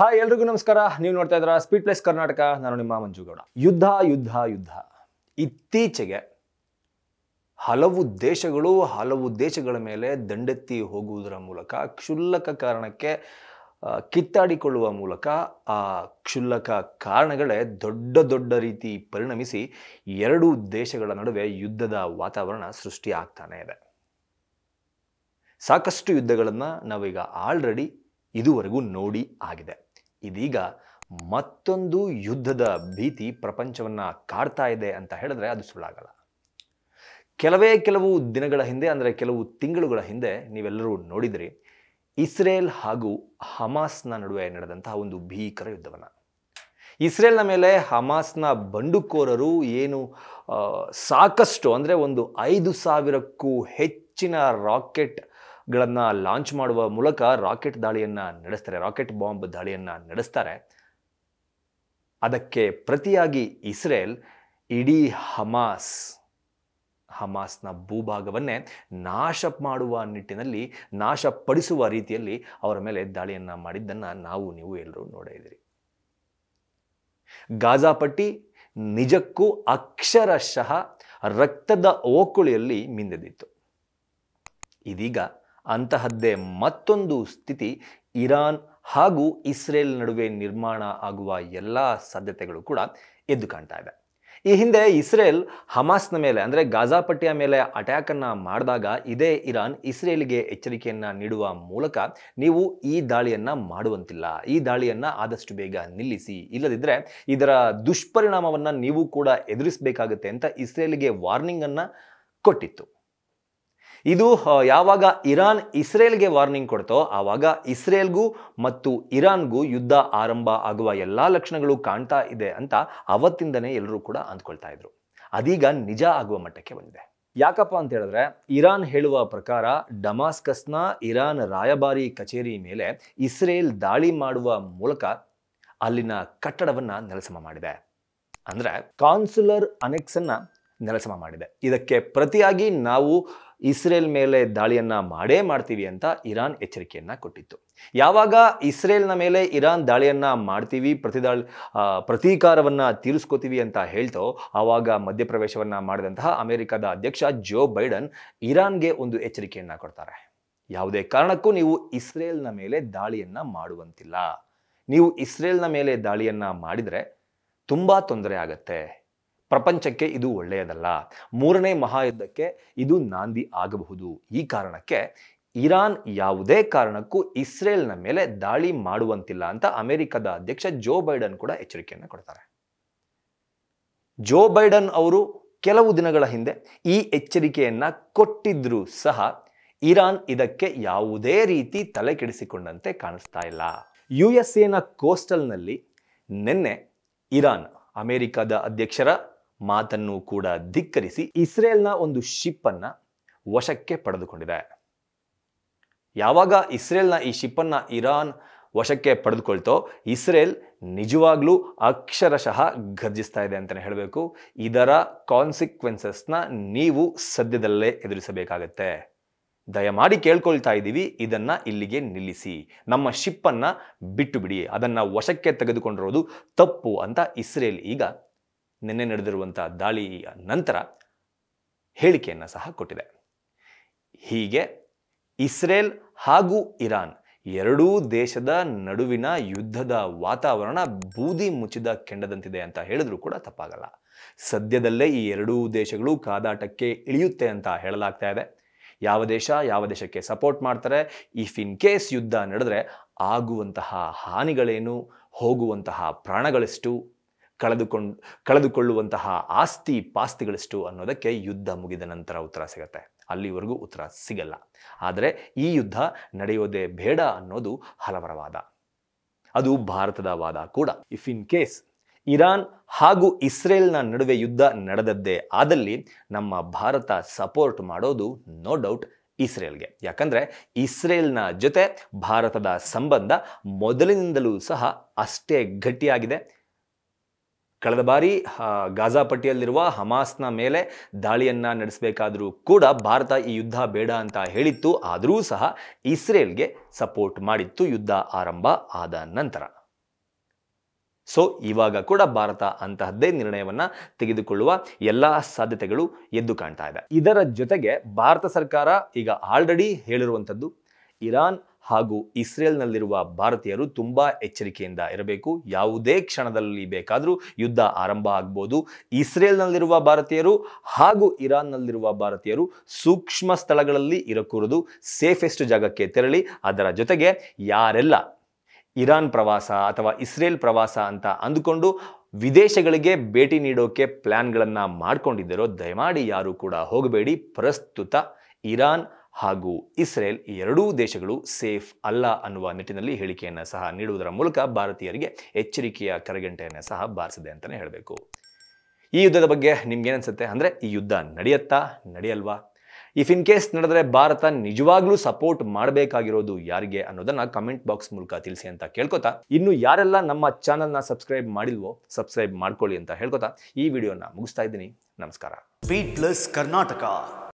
hi ಎಲ್ರಿಗೂ ನಮಸ್ಕಾರ ನೀವು ನೋಡ್ತಾ ಇದ್ದೀರಾ ಸ್ಪೀಡ್ ಪ್ಲೇಸ್ ಕರ್ನಾಟಕ ನಾನು ನಿಮ್ಮ ಮಂಜುಗೌಡ ಯುದ್ಧ ಯುದ್ಧ ಯುದ್ಧ ಇತ್ತೀಚೆಗೆ ಹಲವು ದೇಶಗಳು ಹಲವು ದೇಶಗಳ ಮೇಲೆ ದಂಡೆತ್ತಿ ಹೋಗುವುದರ ಮೂಲಕ ಕ್ಷುಲ್ಲಕ ಕಾರಣಕ್ಕೆ ಕಿತ್ತಾಡಿಕೊಳ್ಳುವ ಮೂಲಕ ಆ ಕ್ಷುಲ್ಲಕ ಕಾರಣಗಳೇ ದೊಡ್ಡ ದೊಡ್ಡ ರೀತಿ ಪರಿಣಮಿಸಿ ಎರಡೂ ದೇಶಗಳ ನಡುವೆ ಯುದ್ಧದ ವಾತಾವರಣ ಸೃಷ್ಟಿಯಾಗ್ತಾನೆ ಇದೆ ಸಾಕಷ್ಟು ಯುದ್ಧಗಳನ್ನು ನಾವೀಗ ಆಲ್ರೆಡಿ ಇದುವರೆಗೂ ನೋಡಿ ಆಗಿದೆ ಇದೀಗ ಮತ್ತೊಂದು ಯುದ್ಧದ ಭೀತಿ ಪ್ರಪಂಚವನ್ನು ಕಾಡ್ತಾ ಇದೆ ಅಂತ ಹೇಳಿದ್ರೆ ಅದು ಸುಳ್ಳಾಗಲ್ಲ ಕೆಲವೇ ಕೆಲವು ದಿನಗಳ ಹಿಂದೆ ಅಂದರೆ ಕೆಲವು ತಿಂಗಳುಗಳ ಹಿಂದೆ ನೀವೆಲ್ಲರೂ ನೋಡಿದ್ರಿ ಇಸ್ರೇಲ್ ಹಾಗೂ ಹಮಾಸ್ನ ನಡುವೆ ನಡೆದಂತಹ ಒಂದು ಭೀಕರ ಯುದ್ಧವನ್ನು ಇಸ್ರೇಲ್ನ ಮೇಲೆ ಹಮಾಸ್ನ ಬಂಡುಕೋರರು ಏನು ಸಾಕಷ್ಟು ಅಂದರೆ ಒಂದು ಐದು ಸಾವಿರಕ್ಕೂ ಹೆಚ್ಚಿನ ರಾಕೆಟ್ ಗಳನ್ನ ಲಾಂಚ್ ಮಾಡುವ ಮೂಲಕ ರಾಕೆಟ್ ದಾಳಿಯನ್ನು ನಡೆಸ್ತಾರೆ ರಾಕೆಟ್ ಬಾಂಬ್ ದಾಳಿಯನ್ನು ನಡೆಸ್ತಾರೆ ಅದಕ್ಕೆ ಪ್ರತಿಯಾಗಿ ಇಸ್ರೇಲ್ ಇಡೀ ಹಮಾಸ್ ಹಮಾಸ್ನ ಭೂಭಾಗವನ್ನೇ ನಾಶ ಮಾಡುವ ನಿಟ್ಟಿನಲ್ಲಿ ನಾಶಪಡಿಸುವ ರೀತಿಯಲ್ಲಿ ಅವರ ಮೇಲೆ ದಾಳಿಯನ್ನು ಮಾಡಿದ್ದನ್ನು ನಾವು ನೀವು ಎಲ್ಲರೂ ನೋಡಿದ್ದೀರಿ ಗಾಜಾಪಟ್ಟಿ ನಿಜಕ್ಕೂ ಅಕ್ಷರಶಃ ರಕ್ತದ ಓಕುಳಿಯಲ್ಲಿ ಮಿಂದೆದಿತ್ತು ಇದೀಗ ಅಂತಹದ್ದೇ ಮತ್ತೊಂದು ಸ್ಥಿತಿ ಇರಾನ್ ಹಾಗೂ ಇಸ್ರೇಲ್ ನಡುವೆ ನಿರ್ಮಾಣ ಆಗುವ ಎಲ್ಲ ಸಾಧ್ಯತೆಗಳು ಕೂಡ ಎದ್ದು ಕಾಣ್ತಾ ಇದೆ ಈ ಹಿಂದೆ ಇಸ್ರೇಲ್ ಹಮಾಸ್ನ ಮೇಲೆ ಅಂದರೆ ಗಾಜಾಪಟ್ಟಿಯ ಮೇಲೆ ಅಟ್ಯಾಕನ್ನು ಮಾಡಿದಾಗ ಇದೇ ಇರಾನ್ ಇಸ್ರೇಲ್ಗೆ ಎಚ್ಚರಿಕೆಯನ್ನು ನೀಡುವ ಮೂಲಕ ನೀವು ಈ ದಾಳಿಯನ್ನು ಮಾಡುವಂತಿಲ್ಲ ಈ ದಾಳಿಯನ್ನು ಆದಷ್ಟು ಬೇಗ ನಿಲ್ಲಿಸಿ ಇಲ್ಲದಿದ್ದರೆ ಇದರ ದುಷ್ಪರಿಣಾಮವನ್ನು ನೀವು ಕೂಡ ಎದುರಿಸಬೇಕಾಗುತ್ತೆ ಅಂತ ಇಸ್ರೇಲ್ಗೆ ವಾರ್ನಿಂಗನ್ನು ಕೊಟ್ಟಿತ್ತು ಇದು ಯಾವಾಗ ಇರಾನ್ ಇಸ್ರೇಲ್ಗೆ ವಾರ್ನಿಂಗ್ ಕೊಡ್ತೋ ಆವಾಗ ಇಸ್ರೇಲ್ಗೂ ಮತ್ತು ಇರಾನ್ಗೂ ಯುದ್ಧ ಆರಂಭ ಆಗುವ ಎಲ್ಲ ಲಕ್ಷಣಗಳು ಕಾಣ್ತಾ ಇದೆ ಅಂತ ಅವತ್ತಿಂದನೇ ಎಲ್ಲರೂ ಕೂಡ ಅಂದ್ಕೊಳ್ತಾ ಇದ್ರು ಅದೀಗ ನಿಜ ಆಗುವ ಮಟ್ಟಕ್ಕೆ ಬಂದಿದೆ ಯಾಕಪ್ಪ ಅಂತ ಹೇಳಿದ್ರೆ ಇರಾನ್ ಹೇಳುವ ಪ್ರಕಾರ ಡಮಾಸ್ಕಸ್ನ ಇರಾನ್ ರಾಯಭಾರಿ ಕಚೇರಿ ಮೇಲೆ ಇಸ್ರೇಲ್ ದಾಳಿ ಮಾಡುವ ಮೂಲಕ ಅಲ್ಲಿನ ಕಟ್ಟಡವನ್ನು ನೆಲಸಮ ಮಾಡಿದೆ ಅಂದರೆ ಕಾನ್ಸುಲರ್ ಅನೆಕ್ಸನ್ನು ನೆಲಸಮ ಮಾಡಿದೆ ಇದಕ್ಕೆ ಪ್ರತಿಯಾಗಿ ನಾವು ಇಸ್ರೇಲ್ ಮೇಲೆ ದಾಳಿಯನ್ನು ಮಾಡೇ ಮಾಡ್ತೀವಿ ಅಂತ ಇರಾನ್ ಎಚ್ಚರಿಕೆಯನ್ನು ಕೊಟ್ಟಿತ್ತು ಯಾವಾಗ ಇಸ್ರೇಲ್ನ ಮೇಲೆ ಇರಾನ್ ದಾಳಿಯನ್ನು ಮಾಡ್ತೀವಿ ಪ್ರತಿದಾಳಿ ಪ್ರತೀಕಾರವನ್ನು ತೀರಿಸ್ಕೋತೀವಿ ಅಂತ ಹೇಳ್ತೋ ಆವಾಗ ಮಧ್ಯಪ್ರವೇಶವನ್ನು ಮಾಡಿದಂತಹ ಅಮೆರಿಕದ ಅಧ್ಯಕ್ಷ ಜೋ ಬೈಡನ್ ಇರಾನ್ಗೆ ಒಂದು ಎಚ್ಚರಿಕೆಯನ್ನು ಕೊಡ್ತಾರೆ ಯಾವುದೇ ಕಾರಣಕ್ಕೂ ನೀವು ಇಸ್ರೇಲ್ನ ಮೇಲೆ ದಾಳಿಯನ್ನು ಮಾಡುವಂತಿಲ್ಲ ನೀವು ಇಸ್ರೇಲ್ನ ಮೇಲೆ ದಾಳಿಯನ್ನು ಮಾಡಿದರೆ ತುಂಬ ತೊಂದರೆ ಆಗತ್ತೆ ಪ್ರಪಂಚಕ್ಕೆ ಇದು ಒಳ್ಳೆಯದಲ್ಲ ಮೂರನೇ ಮಹಾಯುದ್ಧಕ್ಕೆ ಇದು ನಾಂದಿ ಆಗಬಹುದು ಈ ಕಾರಣಕ್ಕೆ ಇರಾನ್ ಯಾವುದೇ ಕಾರಣಕ್ಕೂ ಇಸ್ರೇಲ್ನ ಮೇಲೆ ದಾಳಿ ಮಾಡುವಂತಿಲ್ಲ ಅಂತ ಅಮೆರಿಕದ ಅಧ್ಯಕ್ಷ ಜೋ ಬೈಡನ್ ಕೂಡ ಎಚ್ಚರಿಕೆಯನ್ನು ಕೊಡ್ತಾರೆ ಜೋ ಬೈಡನ್ ಅವರು ಕೆಲವು ದಿನಗಳ ಹಿಂದೆ ಈ ಎಚ್ಚರಿಕೆಯನ್ನ ಕೊಟ್ಟಿದ್ರೂ ಸಹ ಇರಾನ್ ಇದಕ್ಕೆ ಯಾವುದೇ ರೀತಿ ತಲೆ ಕೆಡಿಸಿಕೊಂಡಂತೆ ಕಾಣಿಸ್ತಾ ಇಲ್ಲ ಯು ಎಸ್ ಎನ ಕೋಸ್ಟಲ್ನಲ್ಲಿ ನಿನ್ನೆ ಇರಾನ್ ಅಮೆರಿಕದ ಅಧ್ಯಕ್ಷರ ಮಾತನ್ನು ಕೂಡ ಧಿಕ್ಕರಿಸಿ ಇಸ್ರೇಲ್ನ ಒಂದು ಶಿಪ್ ಅನ್ನ ವಶಕ್ಕೆ ಪಡೆದುಕೊಂಡಿದೆ ಯಾವಾಗ ಇಸ್ರೇಲ್ನ ಈ ಶಿಪ್ ಅನ್ನ ಇರಾನ್ ವಶಕ್ಕೆ ಪಡೆದುಕೊಳ್ತೋ ಇಸ್ರೇಲ್ ನಿಜವಾಗ್ಲೂ ಅಕ್ಷರಶಃ ಗರ್ಜಿಸ್ತಾ ಇದೆ ಅಂತಲೇ ಹೇಳಬೇಕು ಇದರ ಕಾನ್ಸಿಕ್ವೆನ್ಸಸ್ನ ನೀವು ಸದ್ಯದಲ್ಲೇ ಎದುರಿಸಬೇಕಾಗತ್ತೆ ದಯಮಾಡಿ ಕೇಳ್ಕೊಳ್ತಾ ಇದ್ದೀವಿ ಇದನ್ನು ಇಲ್ಲಿಗೆ ನಿಲ್ಲಿಸಿ ನಮ್ಮ ಶಿಪ್ಪನ್ನು ಬಿಟ್ಟು ಬಿಡಿ ಅದನ್ನು ವಶಕ್ಕೆ ತೆಗೆದುಕೊಂಡಿರೋದು ತಪ್ಪು ಅಂತ ಇಸ್ರೇಲ್ ಈಗ ನಿನ್ನೆ ನಡೆದಿರುವಂಥ ದಾಳಿಯ ನಂತರ ಹೇಳಿಕೆಯನ್ನು ಸಹ ಕೊಟ್ಟಿದೆ ಹೀಗೆ ಇಸ್ರೇಲ್ ಹಾಗೂ ಇರಾನ್ ಎರಡೂ ದೇಶದ ನಡುವಿನ ಯುದ್ಧದ ವಾತಾವರಣ ಬೂದಿ ಮುಚ್ಚಿದ ಕೆಂಡದಂತಿದೆ ಅಂತ ಹೇಳಿದ್ರು ಕೂಡ ತಪ್ಪಾಗಲ್ಲ ಸದ್ಯದಲ್ಲೇ ಈ ಎರಡೂ ದೇಶಗಳು ಕಾದಾಟಕ್ಕೆ ಇಳಿಯುತ್ತೆ ಅಂತ ಹೇಳಲಾಗ್ತಾ ಇದೆ ಯಾವ ದೇಶ ಯಾವ ದೇಶಕ್ಕೆ ಸಪೋರ್ಟ್ ಮಾಡ್ತಾರೆ ಇಫ್ ಇನ್ ಕೇಸ್ ಯುದ್ಧ ನಡೆದ್ರೆ ಆಗುವಂತಹ ಹಾನಿಗಳೇನು ಹೋಗುವಂತಹ ಪ್ರಾಣಗಳೆಷ್ಟು ಕಳೆದುಕೊಂಡು ಕಳೆದುಕೊಳ್ಳುವಂತಹ ಆಸ್ತಿ ಪಾಸ್ತಿಗಳಿಷ್ಟು ಅನ್ನೋದಕ್ಕೆ ಯುದ್ಧ ಮುಗಿದ ನಂತರ ಉತ್ತರ ಸಿಗುತ್ತೆ ಅಲ್ಲಿವರೆಗೂ ಉತ್ತರ ಸಿಗಲ್ಲ ಆದರೆ ಈ ಯುದ್ಧ ನಡೆಯೋದೇ ಬೇಡ ಅನ್ನೋದು ಹಲವರ ವಾದ ಅದು ಭಾರತದ ವಾದ ಕೂಡ ಇಫ್ ಇನ್ ಕೇಸ್ ಇರಾನ್ ಹಾಗೂ ಇಸ್ರೇಲ್ನ ನಡುವೆ ಯುದ್ಧ ನಡೆದದ್ದೇ ಆದಲ್ಲಿ ನಮ್ಮ ಭಾರತ ಸಪೋರ್ಟ್ ಮಾಡೋದು ನೋ ಡೌಟ್ ಇಸ್ರೇಲ್ಗೆ ಯಾಕಂದರೆ ಇಸ್ರೇಲ್ನ ಜೊತೆ ಭಾರತದ ಸಂಬಂಧ ಮೊದಲಿನಿಂದಲೂ ಸಹ ಅಷ್ಟೇ ಗಟ್ಟಿಯಾಗಿದೆ ಕಳೆದ ಬಾರಿ ಗಾಜಾ ಪಟ್ಟಿಯಲ್ಲಿರುವ ಹಮಾಸ್ನ ಮೇಲೆ ದಾಳಿಯನ್ನು ನಡೆಸಬೇಕಾದರೂ ಕೂಡ ಭಾರತ ಈ ಯುದ್ಧ ಬೇಡ ಅಂತ ಹೇಳಿತ್ತು ಆದರೂ ಸಹ ಇಸ್ರೇಲ್ಗೆ ಸಪೋರ್ಟ್ ಮಾಡಿತ್ತು ಯುದ್ಧ ಆರಂಭ ಆದ ನಂತರ ಸೊ ಇವಾಗ ಕೂಡ ಭಾರತ ಅಂತಹದ್ದೇ ನಿರ್ಣಯವನ್ನು ತೆಗೆದುಕೊಳ್ಳುವ ಎಲ್ಲ ಸಾಧ್ಯತೆಗಳು ಎದ್ದು ಕಾಣ್ತಾ ಇದೆ ಇದರ ಜೊತೆಗೆ ಭಾರತ ಸರ್ಕಾರ ಈಗ ಆಲ್ರೆಡಿ ಹೇಳಿರುವಂಥದ್ದು ಇರಾನ್ ಹಾಗೂ ಇಸ್ರೇಲ್ನಲ್ಲಿರುವ ಭಾರತೀಯರು ತುಂಬ ಎಚ್ಚರಿಕೆಯಿಂದ ಇರಬೇಕು ಯಾವುದೇ ಕ್ಷಣದಲ್ಲಿ ಬೇಕಾದರೂ ಯುದ್ಧ ಆರಂಭ ಆಗ್ಬೋದು ಇಸ್ರೇಲ್ನಲ್ಲಿರುವ ಭಾರತೀಯರು ಹಾಗೂ ಇರಾನ್ನಲ್ಲಿರುವ ಭಾರತೀಯರು ಸೂಕ್ಷ್ಮ ಸ್ಥಳಗಳಲ್ಲಿ ಇರಕೂರದು ಸೇಫೆಸ್ಟ್ ಜಾಗಕ್ಕೆ ತೆರಳಿ ಅದರ ಜೊತೆಗೆ ಯಾರೆಲ್ಲ ಇರಾನ್ ಪ್ರವಾಸ ಅಥವಾ ಇಸ್ರೇಲ್ ಪ್ರವಾಸ ಅಂತ ಅಂದುಕೊಂಡು ವಿದೇಶಗಳಿಗೆ ಭೇಟಿ ನೀಡೋಕೆ ಪ್ಲ್ಯಾನ್ಗಳನ್ನು ಮಾಡ್ಕೊಂಡಿದ್ದರೋ ದಯಮಾಡಿ ಯಾರೂ ಕೂಡ ಹೋಗಬೇಡಿ ಪ್ರಸ್ತುತ ಇರಾನ್ ಹಾಗೂ ಇಸ್ರೇಲ್ ಈ ಎರಡೂ ದೇಶಗಳು ಸೇಫ್ ಅಲ್ಲ ಅನ್ನುವ ನಿಟ್ಟಿನಲ್ಲಿ ಹೇಳಿಕೆಯನ್ನು ಸಹ ನೀಡುವುದರ ಮೂಲಕ ಭಾರತೀಯರಿಗೆ ಎಚ್ಚರಿಕೆಯ ಕರಗಂಟೆಯನ್ನು ಸಹ ಬಾರಿಸಿದೆ ಅಂತಲೇ ಹೇಳಬೇಕು ಈ ಯುದ್ಧದ ಬಗ್ಗೆ ನಿಮ್ಗೇನನ್ಸುತ್ತೆ ಅಂದರೆ ಈ ಯುದ್ಧ ನಡೆಯತ್ತಾ ನಡೆಯಲ್ವಾ ಇಫ್ ಇನ್ ಕೇಸ್ ನಡೆದ್ರೆ ಭಾರತ ನಿಜವಾಗ್ಲೂ ಸಪೋರ್ಟ್ ಮಾಡಬೇಕಾಗಿರೋದು ಯಾರಿಗೆ ಅನ್ನೋದನ್ನ ಕಮೆಂಟ್ ಬಾಕ್ಸ್ ಮೂಲಕ ತಿಳಿಸಿ ಅಂತ ಕೇಳ್ಕೊತಾ ಇನ್ನು ಯಾರೆಲ್ಲ ನಮ್ಮ ಚಾನಲ್ನ ಸಬ್ಸ್ಕ್ರೈಬ್ ಮಾಡಿಲ್ವೋ ಸಬ್ಸ್ಕ್ರೈಬ್ ಮಾಡ್ಕೊಳ್ಳಿ ಅಂತ ಹೇಳ್ಕೊತಾ ಈ ವಿಡಿಯೋನ ಮುಗಿಸ್ತಾ ಇದ್ದೀನಿ ನಮಸ್ಕಾರ ಬಿ ಪ್ಲಸ್ ಕರ್ನಾಟಕ